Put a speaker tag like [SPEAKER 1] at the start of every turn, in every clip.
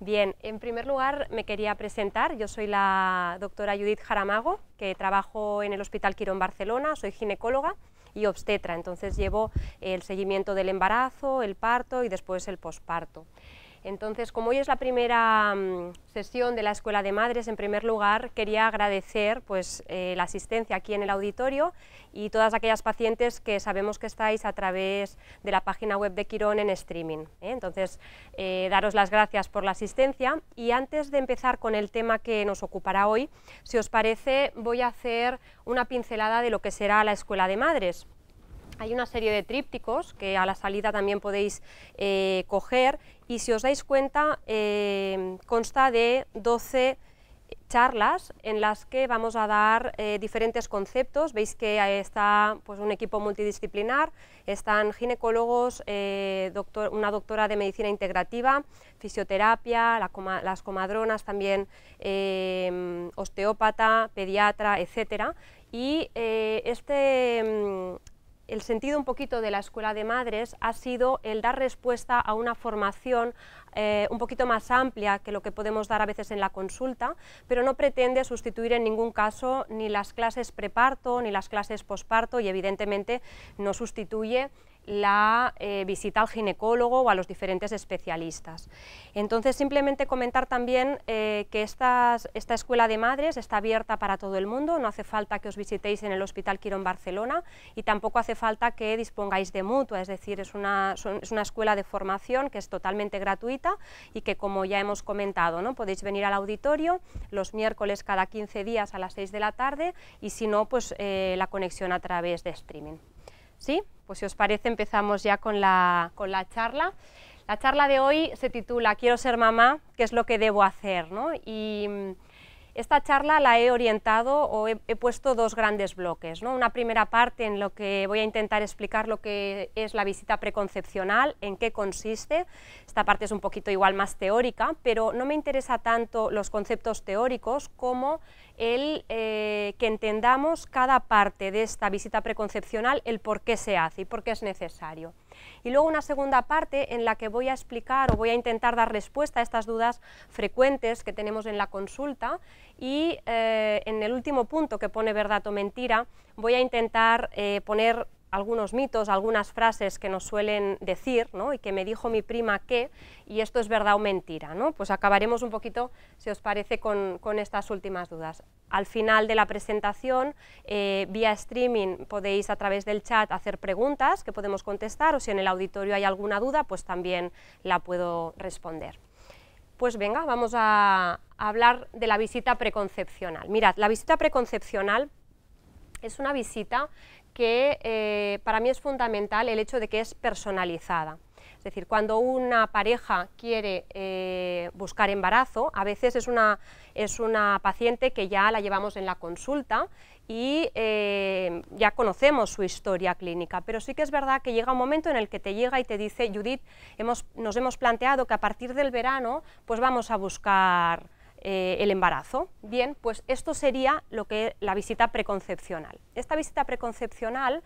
[SPEAKER 1] Bien, en primer lugar me quería presentar. Yo soy la doctora Judith Jaramago, que trabajo en el Hospital Quirón Barcelona, soy ginecóloga y obstetra, entonces llevo el seguimiento del embarazo, el parto y después el posparto. Entonces, como hoy es la primera mm, sesión de la Escuela de Madres, en primer lugar quería agradecer pues, eh, la asistencia aquí en el auditorio y todas aquellas pacientes que sabemos que estáis a través de la página web de Quirón en streaming. ¿eh? Entonces, eh, daros las gracias por la asistencia y antes de empezar con el tema que nos ocupará hoy, si os parece voy a hacer una pincelada de lo que será la Escuela de Madres. Hay una serie de trípticos que a la salida también podéis eh, coger y si os dais cuenta eh, consta de 12 charlas en las que vamos a dar eh, diferentes conceptos. Veis que está pues, un equipo multidisciplinar, están ginecólogos, doctor, una doctora de medicina integrativa, fisioterapia, las comadronas también, em, osteópata, pediatra, etc. Y este em, el sentido un poquito de la Escuela de Madres ha sido el dar respuesta a una formación eh, un poquito más amplia que lo que podemos dar a veces en la consulta, pero no pretende sustituir en ningún caso ni las clases preparto ni las clases posparto y evidentemente no sustituye la eh, visita al ginecólogo o a los diferentes especialistas. Entonces, simplemente comentar también eh, que esta escuela de madres está abierta para todo el mundo, no hace falta que os visitéis en el Hospital Quirón Barcelona y tampoco hace falta que dispongáis de mutua, es decir, es una, escuela de formación que es totalmente gratuita y que, como ya hemos comentado, ¿no? podéis venir al auditorio los miércoles cada 15 días a las 6 de la tarde y si no, pues eh, la conexión a través de streaming. ¿Sí? Pues si os parece empezamos ya con la, charla. La charla de hoy se titula Quiero ser mamá, ¿qué es lo que debo hacer? Y esta charla la he orientado o he, puesto dos grandes bloques. ¿no? Una primera parte en lo que voy a intentar explicar lo que es la visita preconcepcional, en qué consiste. Esta parte es un poquito igual más teórica, pero no me interesa tanto los conceptos teóricos como el eh, que entendamos cada parte de esta visita preconcepcional, el por qué se hace y por qué es necesario y luego una segunda parte en la que voy a explicar o voy a intentar dar respuesta a estas dudas frecuentes que tenemos en la consulta y eh, en el último punto que pone verdad o mentira voy a intentar eh, poner algunos mitos, algunas frases que nos suelen decir, ¿no? Y que me dijo mi prima que, y esto es verdad o mentira, Pues acabaremos un poquito, si os parece, con, estas últimas dudas. Al final de la presentación, eh, vía streaming, podéis a través del chat hacer preguntas que podemos contestar, o si en el auditorio hay alguna duda, pues también la puedo responder. Pues venga, vamos a, a hablar de la visita preconcepcional. Mirad, la visita preconcepcional es una visita que eh, para mí es fundamental el hecho de que es personalizada. Es decir, cuando una pareja quiere eh, buscar embarazo, a veces es una, es una paciente que ya la llevamos en la consulta y eh, ya conocemos su historia clínica, pero sí que es verdad que llega un momento en el que te llega y te dice, Judith, hemos, nos hemos planteado que a partir del verano pues vamos a buscar eh, el embarazo. Bien, pues esto sería lo que la visita preconcepcional. Esta visita preconcepcional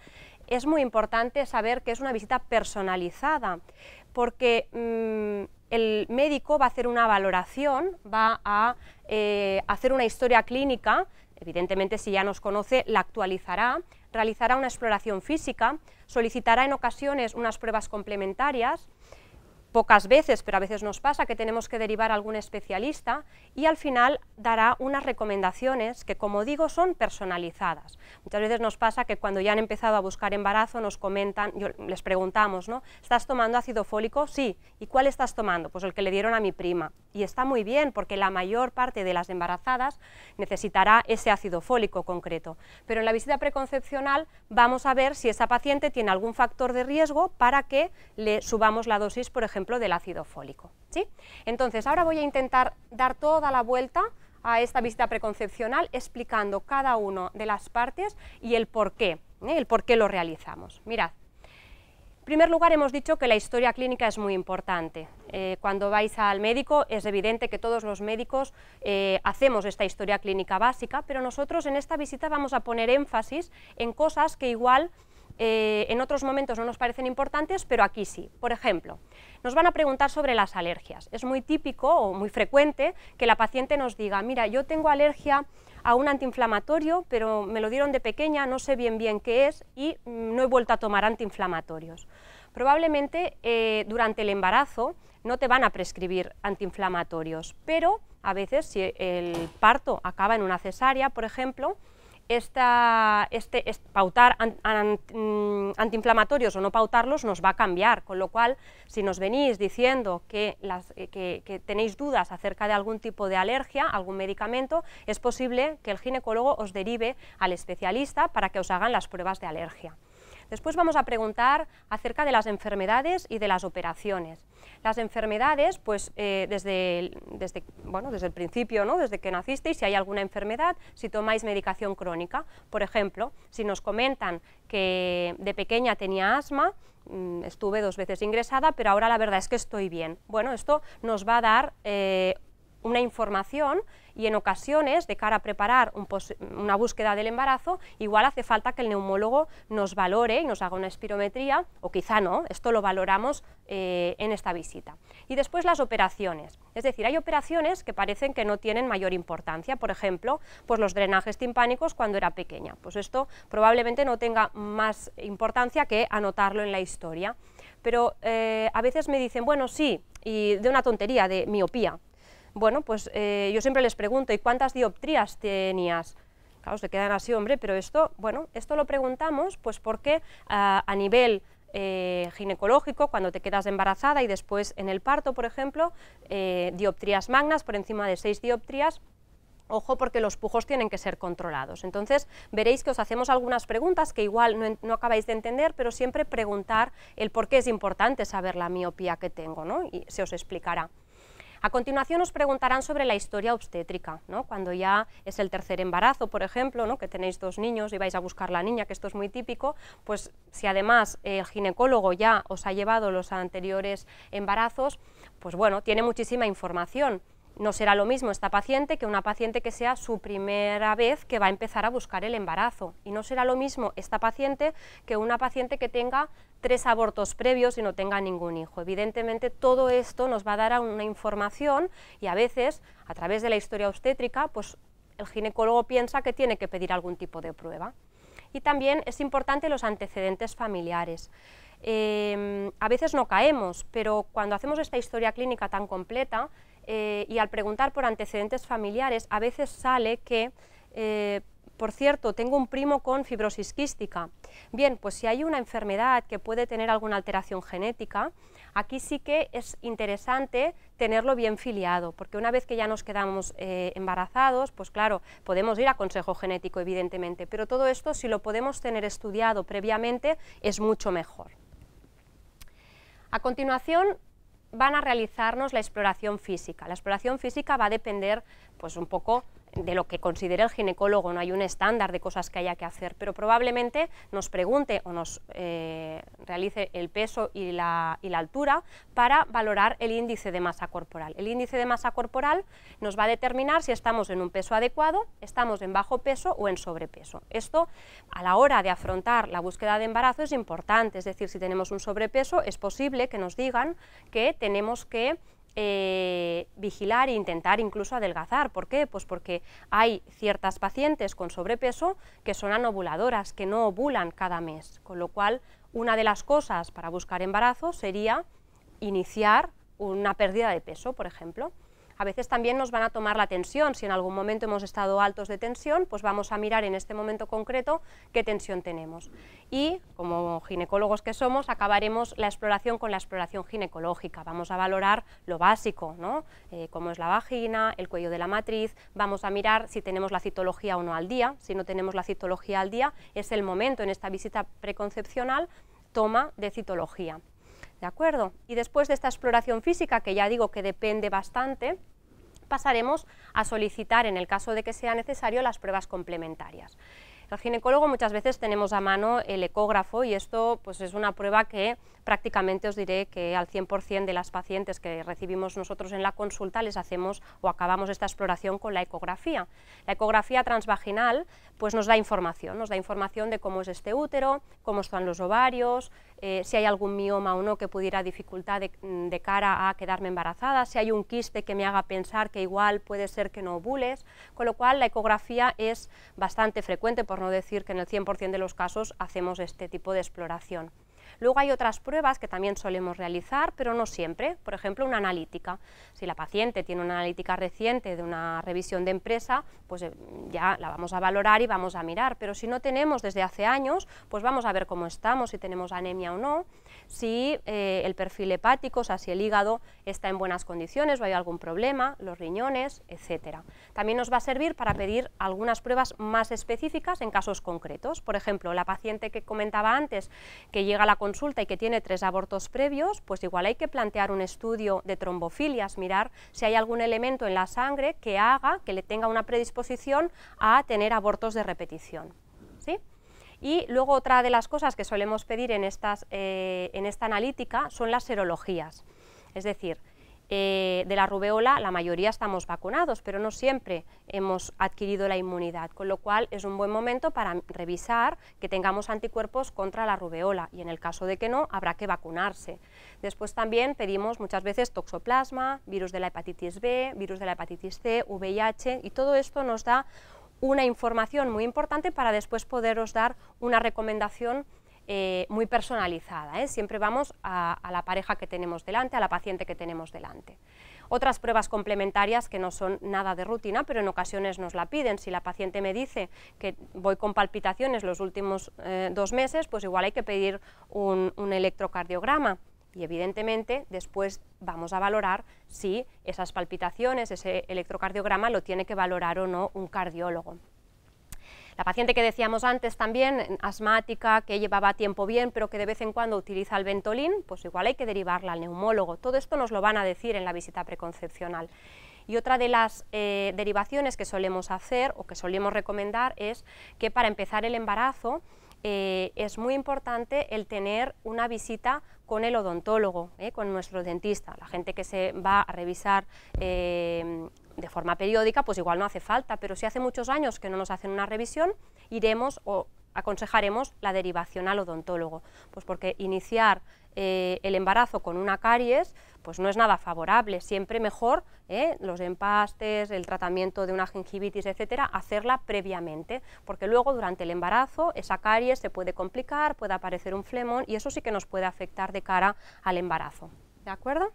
[SPEAKER 1] es muy importante saber que es una visita personalizada, porque mm, el médico va a hacer una valoración, va a eh, hacer una historia clínica, evidentemente si ya nos conoce la actualizará, realizará una exploración física, solicitará en ocasiones unas pruebas complementarias, pocas veces, pero a veces nos pasa que tenemos que derivar a algún especialista y al final dará unas recomendaciones que, como digo, son personalizadas. Muchas veces nos pasa que cuando ya han empezado a buscar embarazo nos comentan, les preguntamos, ¿no? ¿Estás tomando ácido fólico? Sí. ¿Y cuál estás tomando? Pues el que le dieron a mi prima. Y está muy bien porque la mayor parte de las embarazadas necesitará ese ácido fólico concreto. Pero en la visita preconcepcional vamos a ver si esa paciente tiene algún factor de riesgo para que le subamos la dosis, por ejemplo, del ácido fólico. ¿sí? Entonces, ahora voy a intentar dar toda la vuelta a esta visita preconcepcional explicando cada una de las partes y el por qué, ¿eh? el por qué lo realizamos. Mirad, en primer lugar hemos dicho que la historia clínica es muy importante. Eh, cuando vais al médico es evidente que todos los médicos eh, hacemos esta historia clínica básica, pero nosotros en esta visita vamos a poner énfasis en cosas que igual en otros momentos no nos parecen importantes, pero aquí sí. Por ejemplo, nos van a preguntar sobre las alergias. Es muy típico o muy frecuente que la paciente nos diga, mira, yo tengo alergia a un antiinflamatorio, pero me lo dieron de pequeña, no sé bien bien qué es y no he vuelto a tomar antiinflamatorios. Probablemente eh, durante el embarazo no te van a prescribir antiinflamatorios, pero a veces si el parto acaba en una cesárea, por ejemplo, esta, este, pautar mm, antiinflamatorios o no pautarlos nos va a cambiar, con lo cual si nos venís diciendo eh, que, que, tenéis dudas acerca de algún tipo de alergia, algún medicamento, es posible que el ginecólogo os derive al especialista para que os hagan las pruebas de alergia. Después vamos a preguntar acerca de las enfermedades y de las operaciones. Las enfermedades, pues eh, desde, el, bueno, desde el principio, ¿no? desde que nacisteis, si hay alguna enfermedad, si tomáis medicación crónica. Por ejemplo, si nos comentan que de pequeña tenía asma, mm, estuve dos veces ingresada, pero ahora la verdad es que estoy bien. Bueno, esto nos va a dar... Eh, una información y en ocasiones, de cara a preparar una búsqueda del embarazo, igual hace falta que el neumólogo nos valore y nos haga una espirometría, o quizá no, esto lo valoramos eh, en esta visita. Y después las operaciones, es decir, hay operaciones que parecen que no tienen mayor importancia, por ejemplo, pues los drenajes timpánicos cuando era pequeña, pues esto probablemente no tenga más importancia que anotarlo en la historia. Pero eh, a veces me dicen, bueno, sí, y de una tontería, de miopía, bueno, pues eh, yo siempre les pregunto, ¿y cuántas dioptrías tenías? Claro, se quedan así, hombre, pero esto, bueno, esto lo preguntamos pues porque a, ah, a nivel eh, ginecológico, cuando te quedas embarazada y después en el parto, por ejemplo, eh, dioptrías magnas por encima de seis dioptrías, Ojo porque los pujos tienen que ser controlados. Entonces veréis que os hacemos algunas preguntas que igual no, no, acabáis de entender, pero siempre preguntar el por qué es importante saber la miopía que tengo ¿no? y se os explicará. A continuación os preguntarán sobre la historia obstétrica, ¿no? cuando ya es el tercer embarazo, por ejemplo, ¿no? que tenéis dos niños y vais a buscar la niña, que esto es muy típico, pues si además el ginecólogo ya os ha llevado los anteriores embarazos, pues bueno, tiene muchísima información no será lo mismo esta paciente que una paciente que sea su primera vez que va a empezar a buscar el embarazo. Y no será lo mismo esta paciente que una paciente que tenga tres abortos previos y no tenga ningún hijo. Evidentemente todo esto nos va a dar una información y a veces a través de la historia obstétrica pues el ginecólogo piensa que tiene que pedir algún tipo de prueba. Y también es importante los antecedentes familiares. Em, a veces no caemos, pero cuando hacemos esta historia clínica tan completa, eh, y al preguntar por antecedentes familiares a veces sale que, eh, por cierto, tengo un primo con fibrosis quística. Bien, pues si hay una enfermedad que puede tener alguna alteración genética, aquí sí que es interesante tenerlo bien filiado, porque una vez que ya nos quedamos eh, embarazados, pues claro, podemos ir a consejo genético evidentemente, pero todo esto si lo podemos tener estudiado previamente es mucho mejor. A continuación, van a realizarnos la exploración física. La exploración física va a depender pues un poco de lo que considere el ginecólogo, no hay un estándar de cosas que haya que hacer, pero probablemente nos pregunte o nos eh, realice el peso y la, y la, altura para valorar el índice de masa corporal. El índice de masa corporal nos va a determinar si estamos en un peso adecuado, estamos en bajo peso o en sobrepeso. Esto a la hora de afrontar la búsqueda de embarazo es importante, es decir, si tenemos un sobrepeso es posible que nos digan que tenemos que eh, vigilar e intentar incluso adelgazar. ¿Por qué? Pues porque hay ciertas pacientes con sobrepeso que son anovuladoras, que no ovulan cada mes, con lo cual una de las cosas para buscar embarazo sería iniciar una pérdida de peso, por ejemplo a veces también nos van a tomar la tensión. Si en algún momento hemos estado altos de tensión, pues vamos a mirar en este momento concreto qué tensión tenemos. Y como ginecólogos que somos, acabaremos la exploración con la exploración ginecológica. Vamos a valorar lo básico, ¿no? Eh, cómo es la vagina, el cuello de la matriz, vamos a mirar si tenemos la citología o no al día. Si no tenemos la citología al día, es el momento en esta visita preconcepcional toma de citología. ¿De acuerdo? Y después de esta exploración física, que ya digo que depende bastante, pasaremos a solicitar, en el caso de que sea necesario, las pruebas complementarias. El ginecólogo muchas veces tenemos a mano el ecógrafo y esto pues, es una prueba que prácticamente os diré que al 100% de las pacientes que recibimos nosotros en la consulta les hacemos o acabamos esta exploración con la ecografía. La ecografía transvaginal pues, nos da información, nos da información de cómo es este útero, cómo están los ovarios, eh, si hay algún mioma o no que pudiera dificultar de, mm, de, cara a quedarme embarazada, si hay un quiste que me haga pensar que igual puede ser que no ovules, con lo cual la ecografía es bastante frecuente, por no decir que en el 100% de los casos hacemos este tipo de exploración. Luego hay otras pruebas que también solemos realizar, pero no siempre. Por ejemplo, una analítica. Si la paciente tiene una analítica reciente de una revisión de empresa, pues eh, ya la vamos a valorar y vamos a mirar. Pero si no tenemos desde hace años, pues vamos a ver cómo estamos, si tenemos anemia o no si eh, el perfil hepático, o sea, si el hígado está en buenas condiciones o hay algún problema, los riñones, etc. También nos va a servir para pedir algunas pruebas más específicas en casos concretos. Por ejemplo, la paciente que comentaba antes, que llega a la consulta y que tiene tres abortos previos, pues igual hay que plantear un estudio de trombofilias, mirar si hay algún elemento en la sangre que haga que le tenga una predisposición a tener abortos de repetición. Y luego otra de las cosas que solemos pedir en, estas, eh, en esta analítica son las serologías. Es decir, eh, de la rubeola la mayoría estamos vacunados, pero no siempre hemos adquirido la inmunidad, con lo cual es un buen momento para revisar que tengamos anticuerpos contra la rubeola y en el caso de que no, habrá que vacunarse. Después también pedimos muchas veces toxoplasma, virus de la hepatitis B, virus de la hepatitis C, VIH y todo esto nos da una información muy importante para después poderos dar una recomendación eh, muy personalizada. ¿eh? Siempre vamos a, la pareja que tenemos delante, a la paciente que tenemos delante. Otras pruebas complementarias que no son nada de rutina, pero en ocasiones nos la piden. Si la paciente me dice que voy con palpitaciones los últimos eh, dos meses, pues igual hay que pedir un electrocardiograma y evidentemente después vamos a valorar si esas palpitaciones, ese electrocardiograma lo tiene que valorar o no un cardiólogo. La paciente que decíamos antes también, asmática, que llevaba tiempo bien, pero que de vez en cuando utiliza el ventolín, pues igual hay que derivarla al neumólogo. Todo esto nos lo van a decir en la visita preconcepcional. Y otra de las eh, derivaciones que solemos hacer o que solemos recomendar es que para empezar el embarazo eh, es muy importante el tener una visita con el odontólogo, ¿eh? con nuestro dentista. La gente que se va a revisar eh, de forma periódica, pues igual no hace falta, pero si hace muchos años que no nos hacen una revisión, iremos o aconsejaremos la derivación al odontólogo, pues porque iniciar eh, el embarazo con una caries pues no es nada favorable. Siempre mejor ¿eh? los empastes, el tratamiento de una gingivitis, etcétera, hacerla previamente, porque luego durante el embarazo esa caries se puede complicar, puede aparecer un flemón y eso sí que nos puede afectar de cara al embarazo. ¿De acuerdo?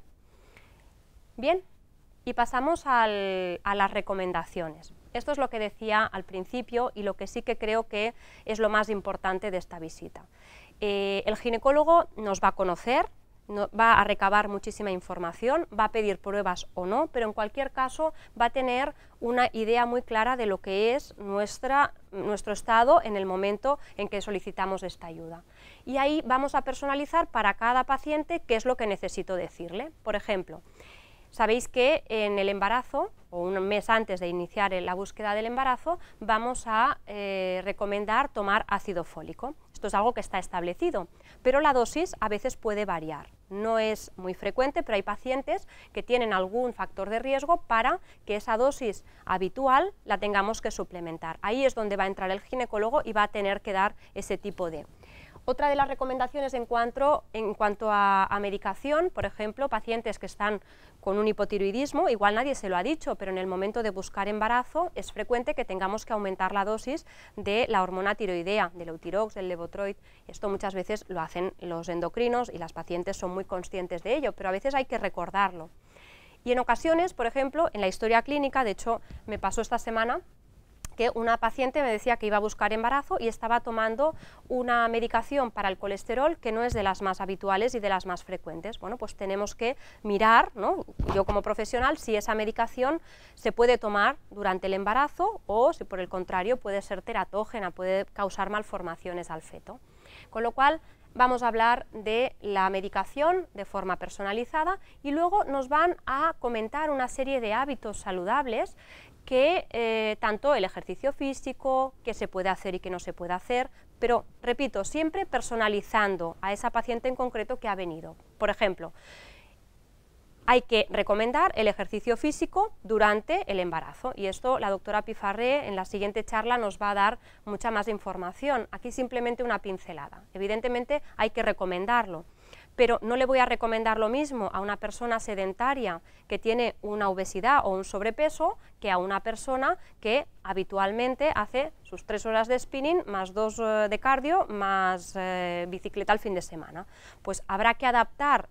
[SPEAKER 1] Bien, y pasamos a las recomendaciones. Esto es lo que decía al principio y lo que sí que creo que es lo más importante de esta visita. Eh, el ginecólogo nos va a conocer, va a recabar muchísima información, va a pedir pruebas o no, pero en cualquier caso va a tener una idea muy clara de lo que es nuestra, nuestro estado en el momento en que solicitamos esta ayuda. Y ahí vamos a personalizar para cada paciente qué es lo que necesito decirle. Por ejemplo, Sabéis que en el embarazo, o un mes antes de iniciar la búsqueda del embarazo, vamos a eh, recomendar tomar ácido fólico. Esto es algo que está establecido, pero la dosis a veces puede variar. No es muy frecuente, pero hay pacientes que tienen algún factor de riesgo para que esa dosis habitual la tengamos que suplementar. Ahí es donde va a entrar el ginecólogo y va a tener que dar ese tipo de otra de las recomendaciones en cuanto, en cuanto a, medicación, por ejemplo, pacientes que están con un hipotiroidismo, igual nadie se lo ha dicho, pero en el momento de buscar embarazo es frecuente que tengamos que aumentar la dosis de la hormona tiroidea, del Eutirox, del Levotroid. Esto muchas veces lo hacen los endocrinos y las pacientes son muy conscientes de ello, pero a veces hay que recordarlo. Y en ocasiones, por ejemplo, en la historia clínica, de hecho me pasó esta semana, que una paciente me decía que iba a buscar embarazo y estaba tomando una medicación para el colesterol que no es de las más habituales y de las más frecuentes. Bueno, pues tenemos que mirar, ¿no? yo como profesional, si esa medicación se puede tomar durante el embarazo o si por el contrario puede ser teratógena, puede causar malformaciones al feto. Con lo cual, vamos a hablar de la medicación de forma personalizada y luego nos van a comentar una serie de hábitos saludables que eh, tanto el ejercicio físico, que se puede hacer y que no se puede hacer, pero repito, siempre personalizando a esa paciente en concreto que ha venido. Por ejemplo, hay que recomendar el ejercicio físico durante el embarazo y esto la doctora Pifarré en la siguiente charla nos va a dar mucha más información. Aquí simplemente una pincelada. Evidentemente hay que recomendarlo pero no le voy a recomendar lo mismo a una persona sedentaria que tiene una obesidad o un sobrepeso que a una persona que habitualmente hace sus tres horas de spinning más dos eh, de cardio más eh, bicicleta al fin de semana. Pues habrá que adaptar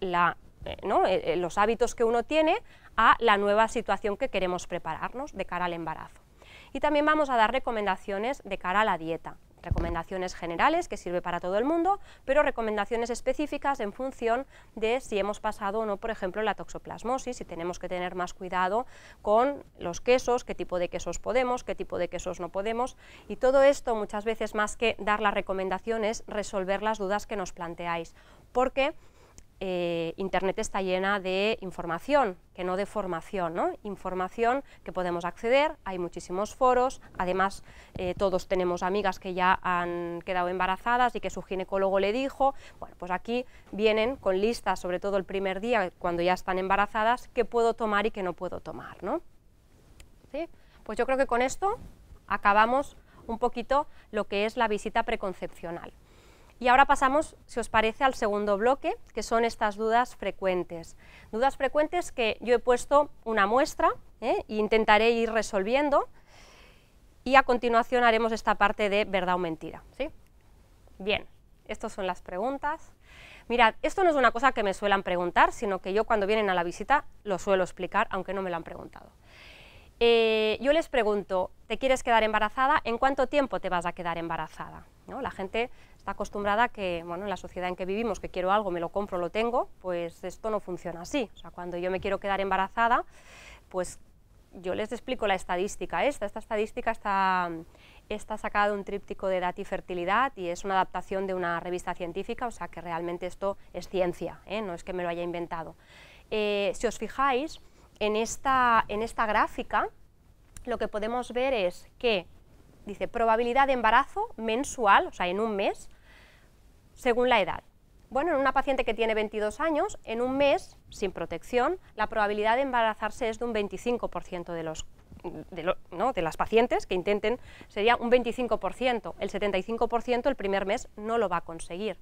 [SPEAKER 1] eh, los hábitos que uno tiene a la nueva situación que queremos prepararnos de cara al embarazo. Y también vamos a dar recomendaciones de cara a la dieta. Recomendaciones generales que sirve para todo el mundo, pero recomendaciones específicas en función de si hemos pasado o no, por ejemplo, la toxoplasmosis, si tenemos que tener más cuidado con los quesos, qué tipo de quesos podemos, qué tipo de quesos no podemos. Y todo esto muchas veces más que dar las recomendaciones, resolver las dudas que nos planteáis. Porque eh, Internet está llena de información, que no de formación, ¿no? información que podemos acceder, hay muchísimos foros, además eh, todos tenemos amigas que ya han quedado embarazadas y que su ginecólogo le dijo, bueno, pues aquí vienen con listas, sobre todo el primer día, cuando ya están embarazadas, qué puedo tomar y qué no puedo tomar. Pues yo creo que con esto acabamos un poquito lo que es la visita preconcepcional. Y ahora pasamos, si os parece, al segundo bloque, que son estas dudas frecuentes. Dudas frecuentes que yo he puesto una muestra ¿eh? e intentaré ir resolviendo. Y a continuación haremos esta parte de verdad o mentira. ¿sí? Bien, estas son las preguntas. Mirad, esto no es una cosa que me suelan preguntar, sino que yo cuando vienen a la visita lo suelo explicar, aunque no me lo han preguntado. Eh, yo les pregunto, ¿te quieres quedar embarazada? ¿En cuánto tiempo te vas a quedar embarazada? ¿No? La gente está acostumbrada a que, bueno, en la sociedad en que vivimos, que quiero algo, me lo compro, lo tengo, pues esto no funciona así. O sea, cuando yo me quiero quedar embarazada, pues yo les explico la estadística esta. Esta estadística está, sacada de un tríptico de edad y fertilidad y es una adaptación de una revista científica, o sea que realmente esto es ciencia, ¿eh? no es que me lo haya inventado. Eh, si os fijáis, en esta, en esta gráfica lo que podemos ver es que dice probabilidad de embarazo mensual, o sea, en un mes, según la edad. Bueno, en una paciente que tiene 22 años, en un mes, sin protección, la probabilidad de embarazarse es de un 25% de, los, de, las pacientes que intenten, sería un 25%, el 75% el primer mes no lo va a conseguir.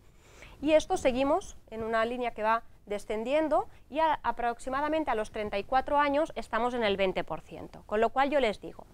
[SPEAKER 1] Y esto seguimos en una línea que va descendiendo y aproximadamente a los 34 años estamos en el 20%. Con lo cual yo les digo,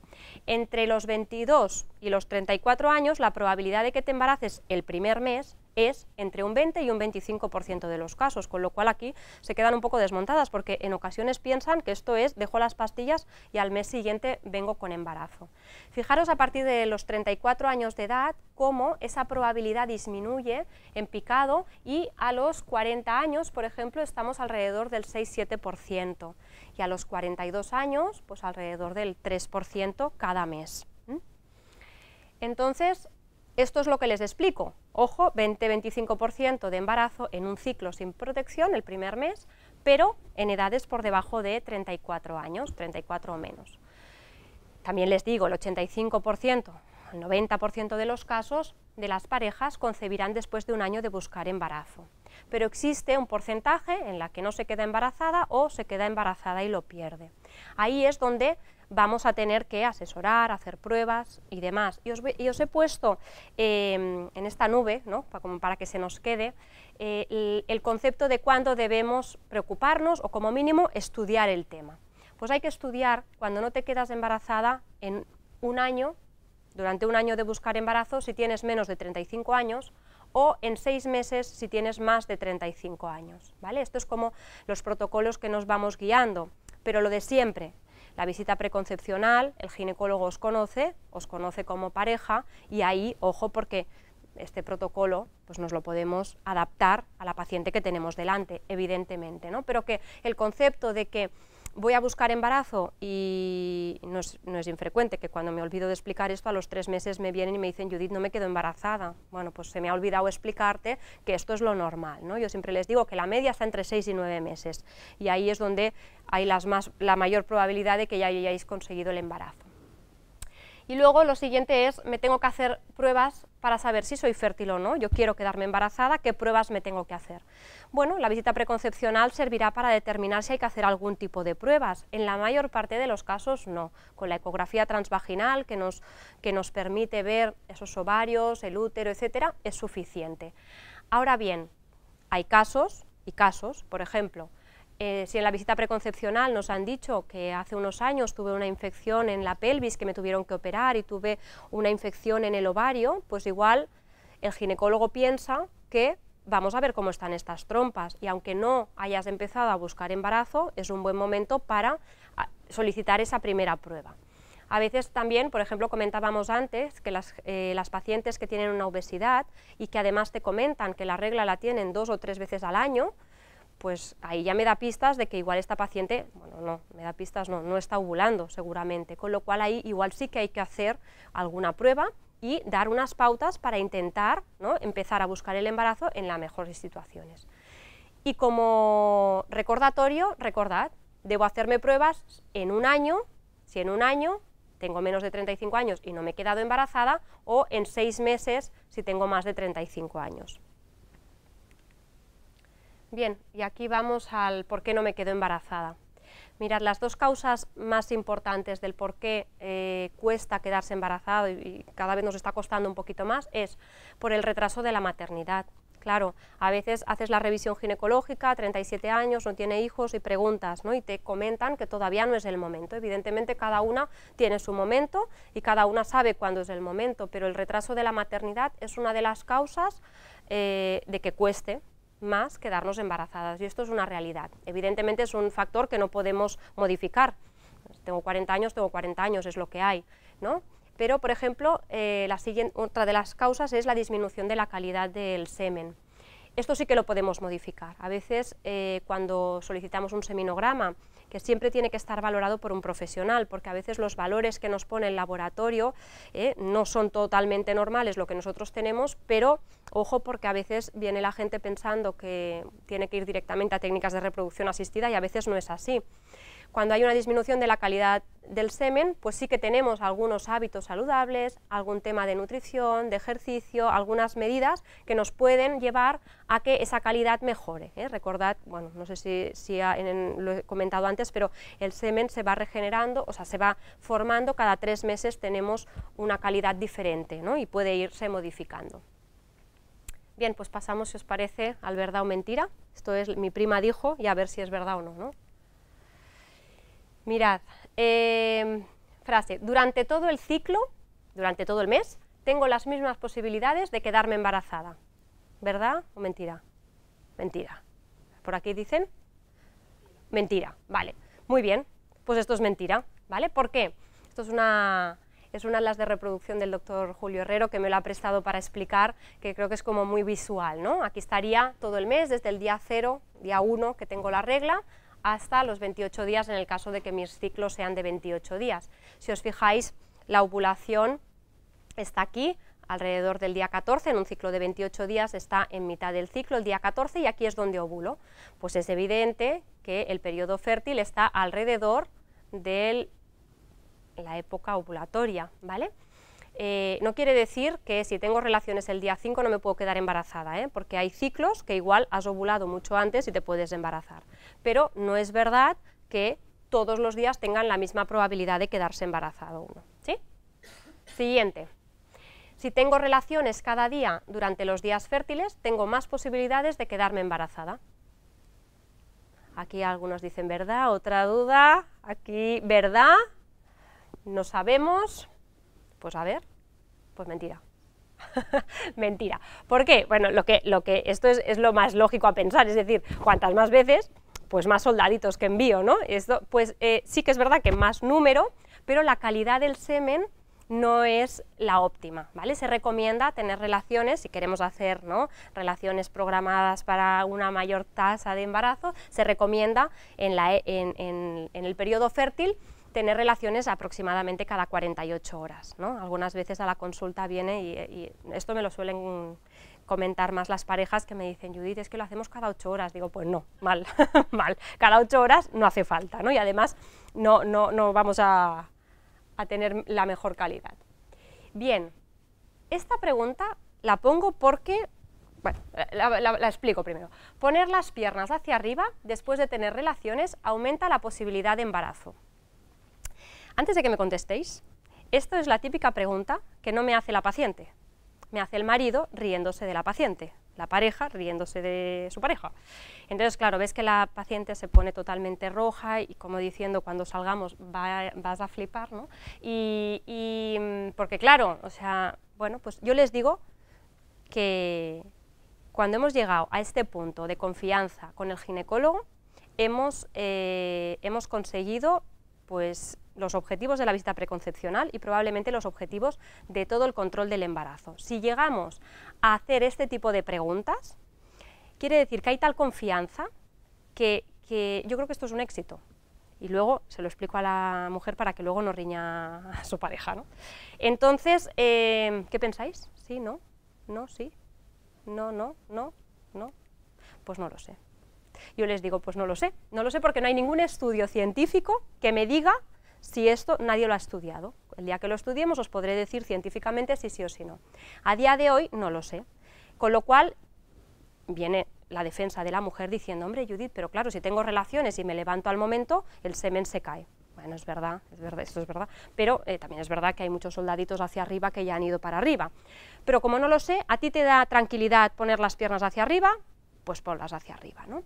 [SPEAKER 1] entre los 22 y los 34 años la probabilidad de que te embaraces el primer mes es entre un 20 y un 25% de los casos, con lo cual aquí se quedan un poco desmontadas porque en ocasiones piensan que esto es dejo las pastillas y al mes siguiente vengo con embarazo. Fijaros a partir de los 34 años de edad cómo esa probabilidad disminuye en picado y a los 40 años, por ejemplo, estamos alrededor del 6-7% y a los 42 años, pues alrededor del 3% cada mes. Entonces, esto es lo que les explico, Ojo, 20-25% de embarazo en un ciclo sin protección el primer mes, pero en edades por debajo de 34 años, 34 o menos. También les digo, el 85%, el 90% de los casos de las parejas concebirán después de un año de buscar embarazo. Pero existe un porcentaje en la que no se queda embarazada o se queda embarazada y lo pierde. Ahí es donde vamos a tener que asesorar, hacer pruebas y demás. Y os, he puesto em, en esta nube, para, que se nos quede, eh, el, concepto de cuándo debemos preocuparnos o como mínimo estudiar el tema. Pues hay que estudiar cuando no te quedas embarazada en un año, durante un año de buscar embarazo, si tienes menos de 35 años, o en seis meses si tienes más de 35 años. ¿vale? Esto es como los protocolos que nos vamos guiando, pero lo de siempre, la visita preconcepcional, el ginecólogo os conoce, os conoce como pareja y ahí, ojo, porque este protocolo pues nos lo podemos adaptar a la paciente que tenemos delante, evidentemente, ¿no? Pero que el concepto de que voy a buscar embarazo y no es, infrecuente que cuando me olvido de explicar esto a los tres meses me vienen y me dicen Judith no me quedo embarazada. Bueno, pues se me ha olvidado explicarte que esto es lo normal. ¿no? Yo siempre les digo que la media está entre seis y nueve meses y ahí es donde hay las más, la mayor probabilidad de que ya hayáis conseguido el embarazo. Y luego lo siguiente es, me tengo que hacer pruebas para saber si soy fértil o no, yo quiero quedarme embarazada, qué pruebas me tengo que hacer. Bueno, la visita preconcepcional servirá para determinar si hay que hacer algún tipo de pruebas. En la mayor parte de los casos no, con la ecografía transvaginal que nos, que nos permite ver esos ovarios, el útero, etcétera, es suficiente. Ahora bien, hay casos y casos, por ejemplo, eh, si en la visita preconcepcional nos han dicho que hace unos años tuve una infección en la pelvis que me tuvieron que operar y tuve una infección en el ovario, pues igual el ginecólogo piensa que vamos a ver cómo están estas trompas y aunque no hayas empezado a buscar embarazo, es un buen momento para ah, solicitar esa primera prueba. A veces también, por ejemplo, comentábamos antes que eh, las, pacientes que tienen una obesidad y que además te comentan que la regla la tienen dos o tres veces al año, pues ahí ya me da pistas de que igual esta paciente, bueno, no, me da pistas, no, no está ovulando seguramente, con lo cual ahí igual sí que hay que hacer alguna prueba y dar unas pautas para intentar empezar a buscar el embarazo en las mejores situaciones. Y como recordatorio, recordad, debo hacerme pruebas en un año, si en un año tengo menos de 35 años y no me he quedado embarazada, o en seis meses si tengo más de 35 años. Bien, y aquí vamos al por qué no me quedo embarazada. Mirad, las dos causas más importantes del por qué eh, cuesta quedarse embarazado y, cada vez nos está costando un poquito más es por el retraso de la maternidad. Claro, a veces haces la revisión ginecológica, 37 años, no tiene hijos y preguntas, ¿no? Y te comentan que todavía no es el momento. Evidentemente cada una tiene su momento y cada una sabe cuándo es el momento, pero el retraso de la maternidad es una de las causas eh, de que cueste más quedarnos embarazadas y esto es una realidad. Evidentemente es un factor que no podemos modificar. Tengo 40 años, tengo 40 años, es lo que hay, ¿no? Pero, por ejemplo, eh, la otra de las causas es la disminución de la calidad del semen. Esto sí que lo podemos modificar. A veces, eh, cuando solicitamos un seminograma que siempre tiene que estar valorado por un profesional, porque a veces los valores que nos pone el laboratorio eh, no son totalmente normales lo que nosotros tenemos, pero ojo porque a veces viene la gente pensando que tiene que ir directamente a técnicas de reproducción asistida y a veces no es así. Cuando hay una disminución de la calidad del semen, pues sí que tenemos algunos hábitos saludables, algún tema de nutrición, de ejercicio, algunas medidas que nos pueden llevar a que esa calidad mejore. ¿eh? Recordad, bueno, no sé si, lo he comentado antes, pero el semen se va regenerando, o sea, se va formando, cada tres meses tenemos una calidad diferente y puede irse modificando. Bien, pues pasamos, si os parece, al verdad o mentira. Esto es mi prima dijo y a ver si es verdad o no. ¿no? Mirad, em, frase, durante todo el ciclo, durante todo el mes, tengo las mismas posibilidades de quedarme embarazada. ¿Verdad o mentira? Mentira. ¿Por aquí dicen? Mentira, vale. Muy bien, pues esto es mentira, ¿vale? ¿Por qué? Esto es una, es una de las de reproducción del doctor Julio Herrero que me lo ha prestado para explicar, que creo que es como muy visual, ¿no? Aquí estaría todo el mes, desde el día 0, día 1 que tengo la regla, hasta los 28 días en el caso de que mis ciclos sean de 28 días. Si os fijáis, la ovulación está aquí, alrededor del día 14, en un ciclo de 28 días, está en mitad del ciclo, el día 14, y aquí es donde ovulo. Pues es evidente que el periodo fértil está alrededor de la época ovulatoria, ¿vale? Eh, no quiere decir que si tengo relaciones el día 5 no me puedo quedar embarazada, ¿eh? porque hay ciclos que igual has ovulado mucho antes y te puedes embarazar pero no es verdad que todos los días tengan la misma probabilidad de quedarse embarazado uno. ¿sí? Siguiente. Si tengo relaciones cada día durante los días fértiles, tengo más posibilidades de quedarme embarazada. Aquí algunos dicen verdad, otra duda, aquí verdad, no sabemos, pues a ver, pues mentira. mentira. ¿Por qué? Bueno, lo que, esto es, es lo más lógico a pensar, es decir, cuantas más veces, pues más soldaditos que envío, ¿no? Esto, pues eh, sí que es verdad que más número, pero la calidad del semen no es la óptima, ¿vale? Se recomienda tener relaciones, si queremos hacer ¿no? relaciones programadas para una mayor tasa de embarazo, se recomienda en, la, en, el periodo fértil tener relaciones aproximadamente cada 48 horas, ¿no? Algunas veces a la consulta viene y, y esto me lo suelen comentar más las parejas que me dicen, Judith, es que lo hacemos cada ocho horas. Digo, pues no, mal, mal. Cada ocho horas no hace falta, ¿no? Y además no, no, vamos a, tener la mejor calidad. Bien, esta pregunta la pongo porque bueno, la, la, explico primero. Poner las piernas hacia arriba después de tener relaciones aumenta la posibilidad de embarazo. Antes de que me contestéis, esto es la típica pregunta que no me hace la paciente me hace el marido riéndose de la paciente, la pareja riéndose de su pareja. Entonces, claro, ves que la paciente se pone totalmente roja y como diciendo, cuando salgamos vas a flipar, ¿no? Y, mm, porque claro, o sea, bueno, pues yo les digo que cuando hemos llegado a este punto de confianza con el ginecólogo, hemos, eh, hemos conseguido pues los objetivos de la vista preconcepcional y probablemente los objetivos de todo el control del embarazo. Si llegamos a hacer este tipo de preguntas, quiere decir que hay tal confianza que, yo creo que esto es un éxito. Y luego se lo explico a la mujer para que luego no riña a su pareja. Entonces, eh, ¿qué pensáis? ¿Sí? ¿No? ¿No? ¿Sí? ¿No? ¿No? ¿No? ¿No? Pues no lo sé. Yo les digo, pues no lo sé. No lo sé porque no hay ningún estudio científico que me diga si esto nadie lo ha estudiado. El día que lo estudiemos os podré decir científicamente si sí o si no. A día de hoy no lo sé. Con lo cual viene la defensa de la mujer diciendo, hombre Judith, pero claro, si tengo relaciones y me levanto al momento, el semen se cae. Bueno, es verdad, es verdad, es verdad, pero eh, también es verdad que hay muchos soldaditos hacia arriba que ya han ido para arriba. Pero como no lo sé, ¿a ti te da tranquilidad poner las piernas hacia arriba? Pues ponlas hacia arriba, ¿no?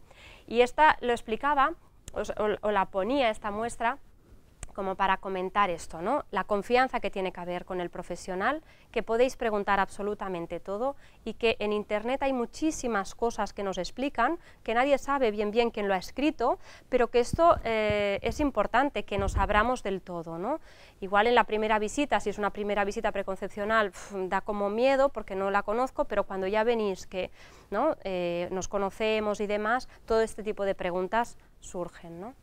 [SPEAKER 1] Y esta lo explicaba, o la ponía esta muestra, como para comentar esto, ¿no? La confianza que tiene que haber con el profesional, que podéis preguntar absolutamente todo y que en internet hay muchísimas cosas que nos explican, que nadie sabe bien bien quién lo ha escrito, pero que esto eh, es importante, que nos abramos del todo, ¿no? Igual en la primera visita, si es una primera visita preconcepcional, da como miedo porque no la conozco, pero cuando ya venís que ¿no? Eh, nos conocemos y demás, todo este tipo de preguntas surgen, ¿no?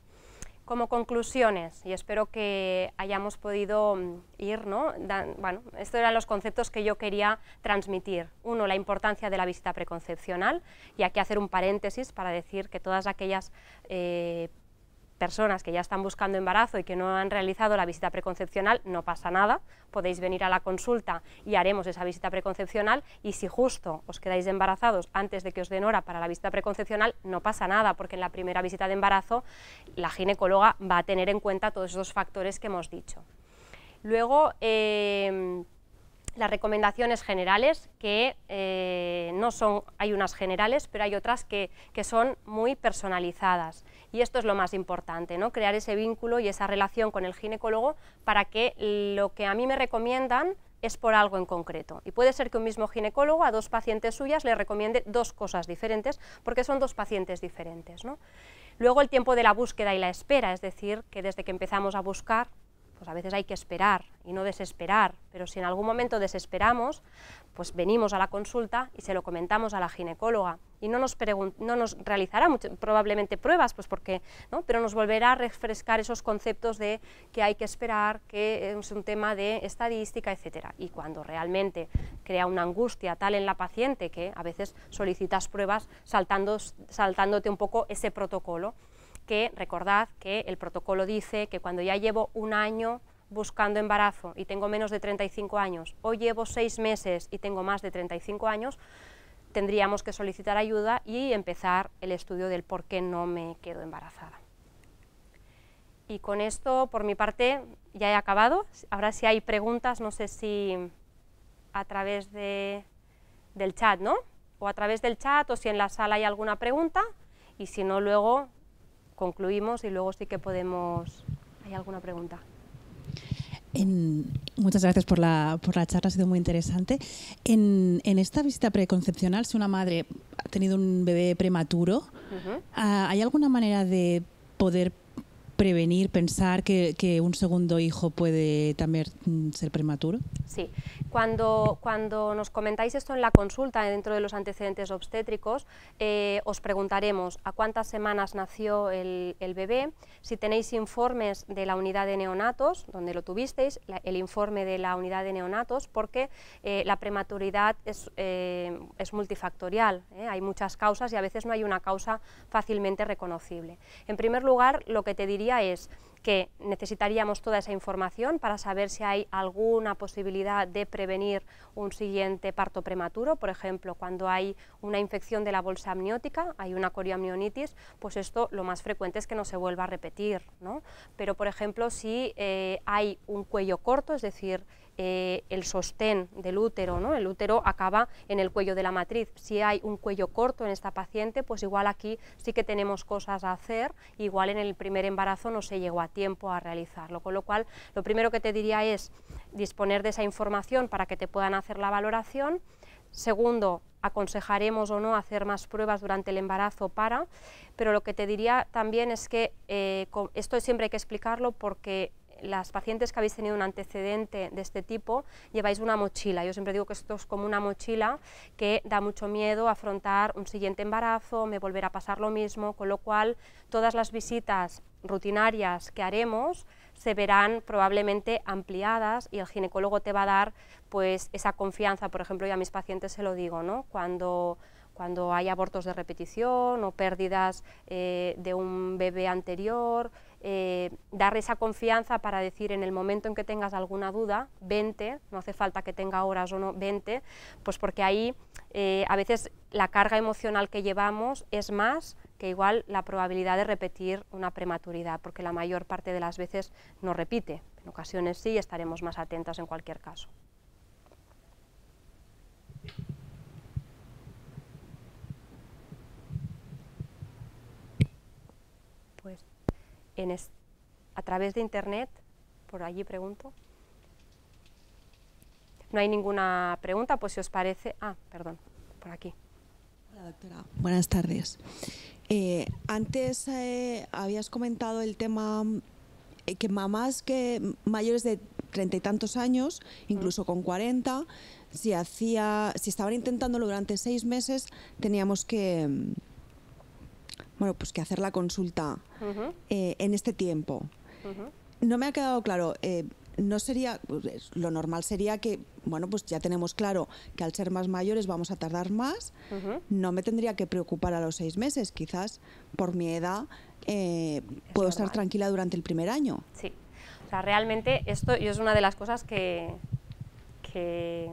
[SPEAKER 1] Como conclusiones, y espero que hayamos podido mm, ir, ¿no? bueno, estos eran los conceptos que yo quería transmitir. Uno, la importancia de la visita preconcepcional, y aquí hacer un paréntesis para decir que todas aquellas eh, personas que ya están buscando embarazo y que no han realizado la visita preconcepcional, no pasa nada, podéis venir a la consulta y haremos esa visita preconcepcional y si justo os quedáis embarazados antes de que os den hora para la visita preconcepcional, no pasa nada, porque en la primera visita de embarazo la ginecóloga va a tener en cuenta todos esos factores que hemos dicho. Luego, eh, las recomendaciones generales, que eh, no son, hay unas generales, pero hay otras que, son muy personalizadas. Y esto es lo más importante, ¿no? crear ese vínculo y esa relación con el ginecólogo para que lo que a mí me recomiendan es por algo en concreto. Y puede ser que un mismo ginecólogo a dos pacientes suyas le recomiende dos cosas diferentes, porque son dos pacientes diferentes. Luego el tiempo de la búsqueda y la espera, es decir, que desde que empezamos a buscar pues a veces hay que esperar y no desesperar, pero si en algún momento desesperamos, pues venimos a la consulta y se lo comentamos a la ginecóloga y no nos, no nos realizará probablemente pruebas, pues porque, ¿no? pero nos volverá a refrescar esos conceptos de que hay que esperar, que es un tema de estadística, etc. Y cuando realmente crea una angustia tal en la paciente que a veces solicitas pruebas saltándote un poco ese protocolo, que recordad que el protocolo dice que cuando ya llevo un año buscando embarazo y tengo menos de 35 años o llevo seis meses y tengo más de 35 años, tendríamos que solicitar ayuda y empezar el estudio del por qué no me quedo embarazada. Y con esto, por mi parte, ya he acabado. Ahora si hay preguntas, no sé si a través del chat, ¿no? O a través del chat o si en la sala hay alguna pregunta y si no, luego concluimos y luego sí que podemos... ¿Hay alguna pregunta? muchas gracias por la, charla, ha sido muy interesante. En, esta visita preconcepcional, si una madre ha tenido un bebé prematuro, ah, ¿hay alguna manera de poder prevenir, pensar que, que, un segundo hijo puede también ser prematuro? Sí, cuando, cuando nos comentáis esto en la consulta dentro de los antecedentes obstétricos, eh, os preguntaremos a cuántas semanas nació el, el, bebé, si tenéis informes de la unidad de neonatos, donde lo tuvisteis, el informe de la unidad de neonatos, porque eh, la prematuridad es, eh, es multifactorial, hay muchas causas y a veces no hay una causa fácilmente reconocible. En primer lugar, lo que te diría es que necesitaríamos toda esa información para saber si hay alguna posibilidad de prevenir un siguiente parto prematuro, por ejemplo, cuando hay una infección de la bolsa amniótica, hay una coriamnionitis, pues esto lo más frecuente es que no se vuelva a repetir, Pero, por ejemplo, si eh, hay un cuello corto, es decir, eh, el sostén del útero, ¿no? el útero acaba en el cuello de la matriz. Si hay un cuello corto en esta paciente, pues igual aquí sí que tenemos cosas a hacer, igual en el primer embarazo no se llegó a tiempo a realizarlo. Con lo cual, lo primero que te diría es disponer de esa información para que te puedan hacer la valoración. Segundo, aconsejaremos o no hacer más pruebas durante el embarazo para, pero lo que te diría también es que eh, esto siempre hay que explicarlo porque las pacientes que habéis tenido un antecedente de este tipo lleváis una mochila. Yo siempre digo que esto es como una mochila que da mucho miedo afrontar un siguiente embarazo, me volverá a pasar lo mismo, con lo cual todas las visitas rutinarias que haremos se verán probablemente ampliadas y el ginecólogo te va a dar pues esa confianza, por ejemplo, yo a mis pacientes se lo digo, ¿no? Cuando cuando hay abortos de repetición o pérdidas eh, de un bebé anterior, eh, dar esa confianza para decir en el momento en que tengas alguna duda, vente, no hace falta que tenga horas o no, vente, pues porque ahí eh, a veces la carga emocional que llevamos es más que igual la probabilidad de repetir una prematuridad, porque la mayor parte de las veces no repite, en ocasiones sí, estaremos más atentas en cualquier caso. a través de Internet, por allí pregunto. No hay ninguna pregunta, pues si os parece... Ah, perdón, por aquí. Hola, doctora. Buenas tardes. Eh, antes eh, habías comentado el tema eh, que mamás que mayores de treinta y tantos años, mm. incluso con cuarenta, si, hacía, si estaban intentándolo durante seis meses, teníamos que bueno, pues que hacer la consulta eh, en este tiempo. No me ha quedado claro. Eh, no sería pues, lo normal sería que bueno pues ya tenemos claro que al ser más mayores vamos a tardar más no me tendría que preocupar a los seis meses quizás por mi edad eh, puedo estar tranquila durante el primer año sí o sea realmente esto es una de las cosas que que,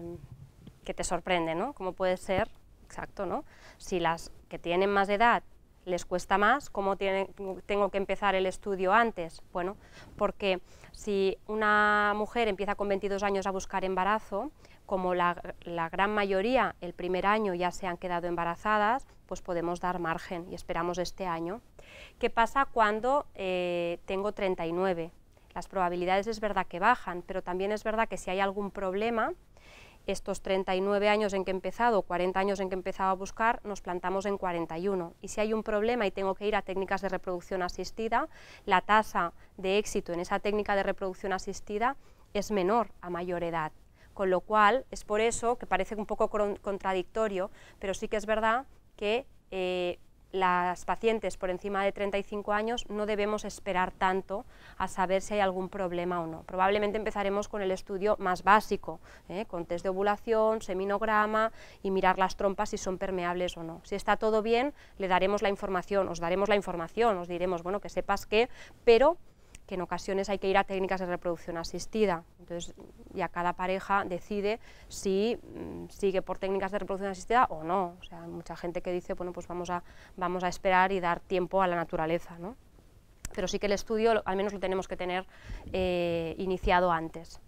[SPEAKER 1] que te sorprende no cómo puede ser exacto no si las que tienen más edad les cuesta más, cómo tengo que empezar el estudio antes. Bueno, porque si una mujer empieza con 22 años a buscar embarazo, como la, gran mayoría el primer año ya se han quedado embarazadas, pues podemos dar margen y esperamos este año. ¿Qué pasa cuando eh, tengo 39? Las probabilidades es verdad que bajan, pero también es verdad que si hay algún problema, estos 39 años en que he empezado, 40 años en que he empezado a buscar, nos plantamos en 41. Y si hay un problema y tengo que ir a técnicas de reproducción asistida, la tasa de éxito en esa técnica de reproducción asistida es menor a mayor edad. Con lo cual, es por eso que parece un poco contradictorio, pero sí que es verdad que eh, las pacientes por encima de 35 años no debemos esperar tanto a saber si hay algún problema o no. Probablemente empezaremos con el estudio más básico, ¿eh? con test de ovulación, seminograma y mirar las trompas si son permeables o no. Si está todo bien, le daremos la información, os daremos la información, os diremos, bueno, que sepas qué, pero que en ocasiones hay que ir a técnicas de reproducción asistida. Entonces ya cada pareja decide si mm, sigue por técnicas de reproducción asistida o no. O sea, hay mucha gente que dice, bueno, pues vamos a, vamos a esperar y dar tiempo a la naturaleza, Pero sí que el estudio al menos lo tenemos que tener eh, iniciado antes.